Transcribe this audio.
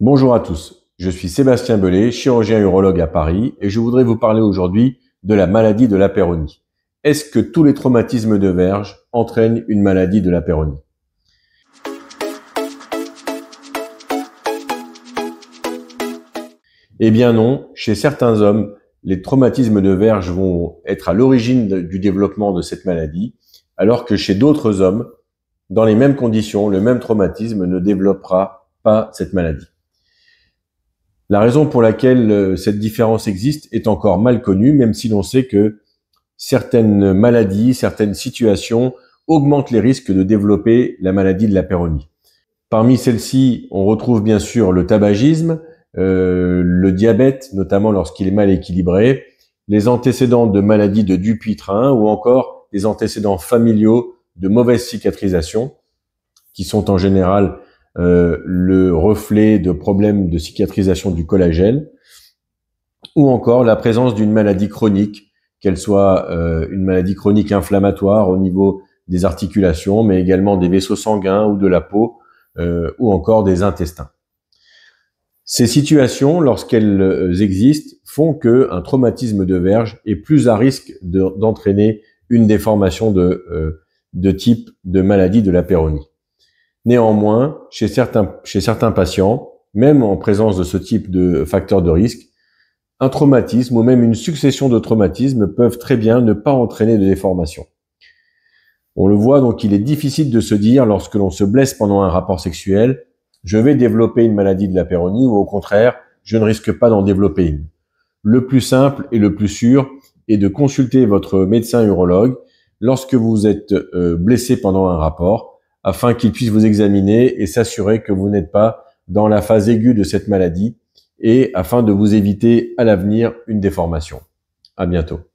Bonjour à tous, je suis Sébastien Belay, chirurgien urologue à Paris, et je voudrais vous parler aujourd'hui de la maladie de la péronie. Est-ce que tous les traumatismes de verge entraînent une maladie de la péronie Eh bien non, chez certains hommes, les traumatismes de verge vont être à l'origine du développement de cette maladie, alors que chez d'autres hommes, dans les mêmes conditions, le même traumatisme ne développera pas cette maladie. La raison pour laquelle euh, cette différence existe est encore mal connue, même si l'on sait que certaines maladies, certaines situations augmentent les risques de développer la maladie de la péronie. Parmi celles-ci, on retrouve bien sûr le tabagisme, euh, le diabète, notamment lorsqu'il est mal équilibré, les antécédents de maladies de Dupuytren ou encore les antécédents familiaux de mauvaise cicatrisation, qui sont en général euh, le reflet de problèmes de cicatrisation du collagène, ou encore la présence d'une maladie chronique, qu'elle soit euh, une maladie chronique inflammatoire au niveau des articulations, mais également des vaisseaux sanguins ou de la peau, euh, ou encore des intestins. Ces situations, lorsqu'elles existent, font qu'un traumatisme de verge est plus à risque d'entraîner une déformation de, de type de maladie de la péronie. Néanmoins, chez certains, chez certains patients, même en présence de ce type de facteur de risque, un traumatisme ou même une succession de traumatismes peuvent très bien ne pas entraîner de déformation. On le voit donc il est difficile de se dire lorsque l'on se blesse pendant un rapport sexuel, je vais développer une maladie de la péronie ou au contraire, je ne risque pas d'en développer une. Le plus simple et le plus sûr est de consulter votre médecin urologue lorsque vous êtes euh, blessé pendant un rapport afin qu'il puisse vous examiner et s'assurer que vous n'êtes pas dans la phase aiguë de cette maladie et afin de vous éviter à l'avenir une déformation. À bientôt.